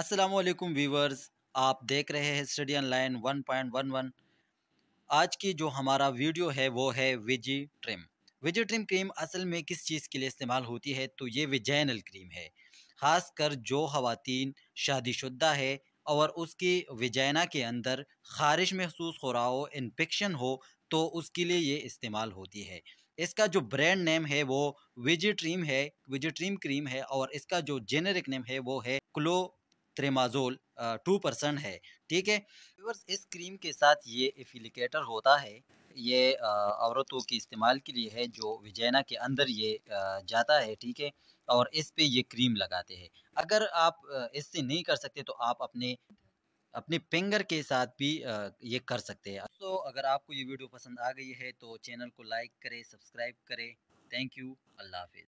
Aslam viewers आप देख रहे हैं स्टडी लाइन 1.11 आज की जो हमारा वीडियो है वो है विजी ट्रिम विजी ट्रिम क्रीम असल में किस चीज़ के लिए इस्तेमाल होती है तो ये विजैनल क्रीम है ख़ासकर जो खातन शादीशुदा है और उसकी विजैना के अंदर ख़ारिश महसूस हो रहा हो इन्फेक्शन हो तो उसके लिए ये इस्तेमाल होती है इसका जो ब्रांड नेम है वो विजिट्रीम है विजिट्रीम क्रीम है और इसका जो जेनेरिक नेम है वो है क्लो त्रेमाजोल टू परसेंट है ठीक है इस क्रीम के साथ ये एफिलिकेटर होता है ये औरतों के इस्तेमाल के लिए है जो विजैना के अंदर ये जाता है ठीक है और इस पे ये क्रीम लगाते हैं अगर आप इससे नहीं कर सकते तो आप अपने अपने पेंगर के साथ भी ये कर सकते हैं तो अगर आपको ये वीडियो पसंद आ गई है तो चैनल को लाइक करें सब्सक्राइब करें थैंक यू अल्लाह हाफिज़